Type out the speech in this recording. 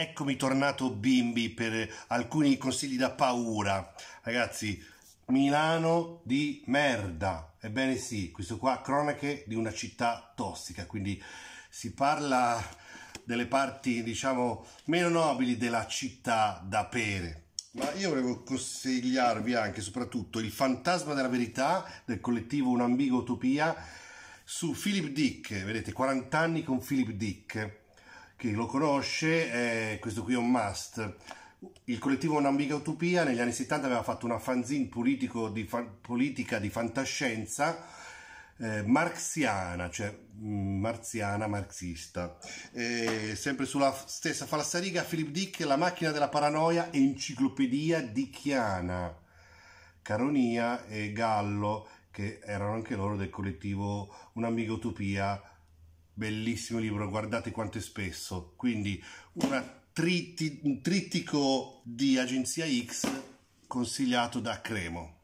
Eccomi tornato bimbi per alcuni consigli da paura. Ragazzi, Milano di merda. Ebbene sì, questo qua cronache di una città tossica, quindi si parla delle parti, diciamo, meno nobili della città da pere. Ma io volevo consigliarvi anche e soprattutto Il fantasma della verità del collettivo Un'ambigua utopia su Philip Dick, vedete 40 anni con Philip Dick che lo conosce, eh, questo qui è un must. Il collettivo Un'ambiga utopia negli anni 70 aveva fatto una fanzine di fa politica di fantascienza eh, marxiana, cioè mm, marziana, marxista. Eh, sempre sulla stessa falsariga, Philip Dick, La macchina della paranoia, enciclopedia dicchiana, Caronia e Gallo, che erano anche loro del collettivo Un'ambiga utopia bellissimo libro, guardate quanto è spesso. Quindi triti, un trittico di Agenzia X consigliato da Cremo.